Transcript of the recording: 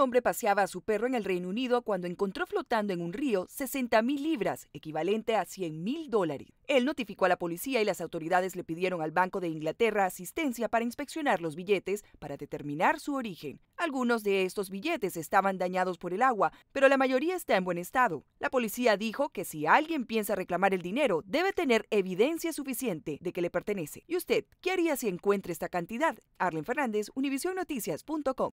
hombre paseaba a su perro en el Reino Unido cuando encontró flotando en un río 60 mil libras, equivalente a 100 mil dólares. Él notificó a la policía y las autoridades le pidieron al Banco de Inglaterra asistencia para inspeccionar los billetes para determinar su origen. Algunos de estos billetes estaban dañados por el agua, pero la mayoría está en buen estado. La policía dijo que si alguien piensa reclamar el dinero, debe tener evidencia suficiente de que le pertenece. ¿Y usted qué haría si encuentra esta cantidad? Arlen Fernández, Univisionnoticias.com.